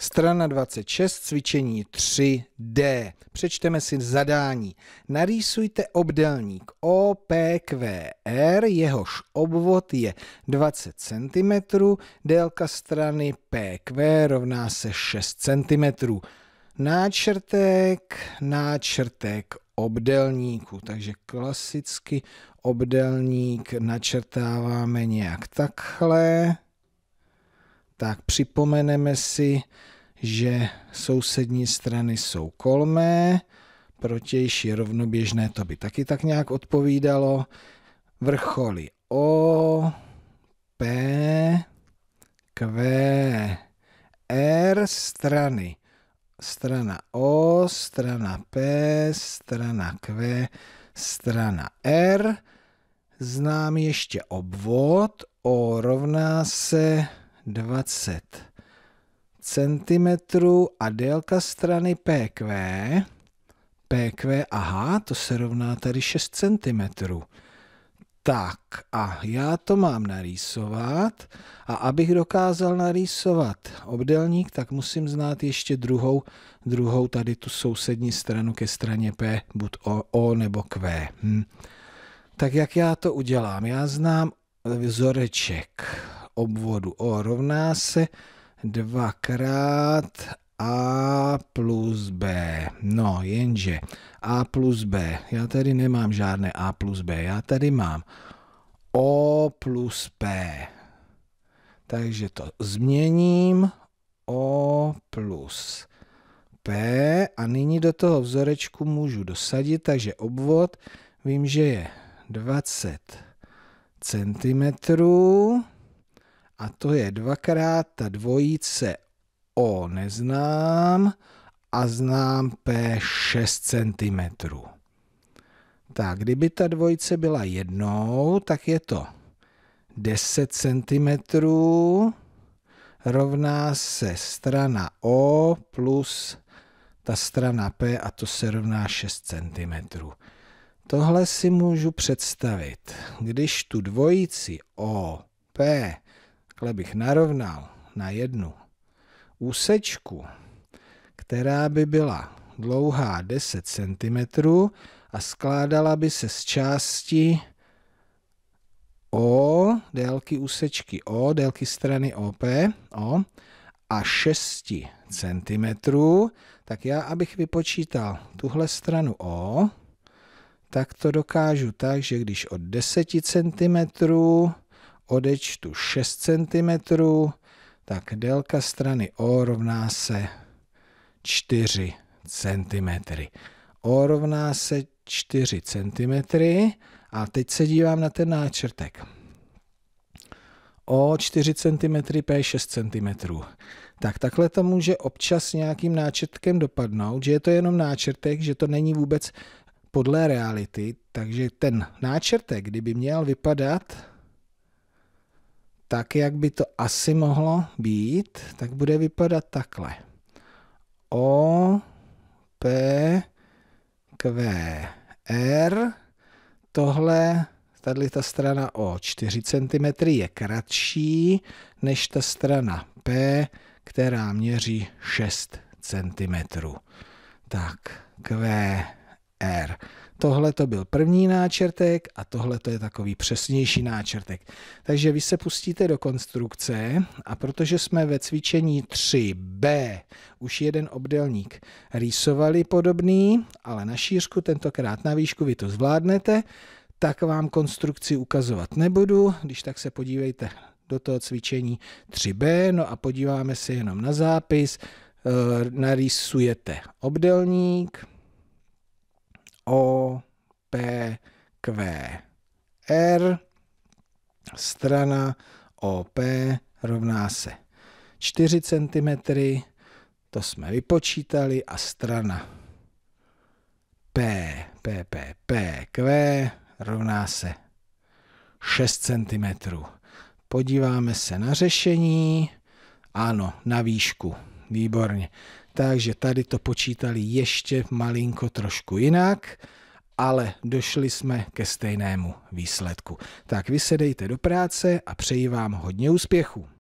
Strana 26, cvičení 3D. Přečteme si zadání. Narýsujte obdélník OPQR, jehož obvod je 20 cm, délka strany PQ rovná se 6 cm. Náčrtek, náčrtek obdelníku. Takže klasicky obdelník načrtáváme nějak takhle tak připomeneme si, že sousední strany jsou kolmé, protější rovnoběžné, to by taky tak nějak odpovídalo, vrcholy O, P, Q, R, strany. Strana O, strana P, strana Q, strana R. Znám ještě obvod. O rovná se 20 cm a délka strany PQ, PQ, aha, to se rovná tady 6 cm. Tak a já to mám narýsovat a abych dokázal narýsovat obdelník, tak musím znát ještě druhou, druhou tady tu sousední stranu ke straně P, buď O, o nebo Q. Hm. Tak jak já to udělám? Já znám vzoreček obvodu O rovná se 2 krát a plus B. No, jenže A plus B. Já tady nemám žádné A plus B. Já tady mám O plus P. Takže to změním O plus P a nyní do toho vzorečku můžu dosadit, takže obvod vím, že je 20 centimetrů. A to je dvakrát ta dvojice O neznám a znám P 6 cm. Tak, kdyby ta dvojice byla jednou, tak je to 10 cm rovná se strana O plus ta strana P a to se rovná 6 cm. Tohle si můžu představit. Když tu dvojici O, P takhle bych narovnal na jednu úsečku, která by byla dlouhá 10 cm a skládala by se z části O, délky úsečky O, délky strany OP, O, a 6 cm, tak já, abych vypočítal tuhle stranu O, tak to dokážu tak, že když od 10 cm odečtu 6 cm, tak délka strany O rovná se 4 cm. O rovná se 4 cm a teď se dívám na ten náčrtek. O 4 cm, P 6 cm. Tak takhle to může občas nějakým náčrtkem dopadnout, že je to jenom náčrtek, že to není vůbec podle reality, takže ten náčrtek, kdyby měl vypadat tak, jak by to asi mohlo být, tak bude vypadat takhle. O, P, Q, R. Tohle, tady ta strana o 4 cm je kratší než ta strana P, která měří 6 cm. Tak, Q, R. Tohle to byl první náčrtek a tohle to je takový přesnější náčrtek. Takže vy se pustíte do konstrukce a protože jsme ve cvičení 3b už jeden obdelník rýsovali podobný, ale na šířku, tentokrát na výšku vy to zvládnete, tak vám konstrukci ukazovat nebudu, když tak se podívejte do toho cvičení 3b, no a podíváme se jenom na zápis, e, narýsujete obdelník, O P Q R strana OP rovná se 4 cm, to jsme vypočítali a strana P, P, P, P, Q rovná se 6 cm. Podíváme se na řešení. Ano, na výšku. Výborně takže tady to počítali ještě malinko trošku jinak, ale došli jsme ke stejnému výsledku. Tak vy se dejte do práce a přeji vám hodně úspěchů.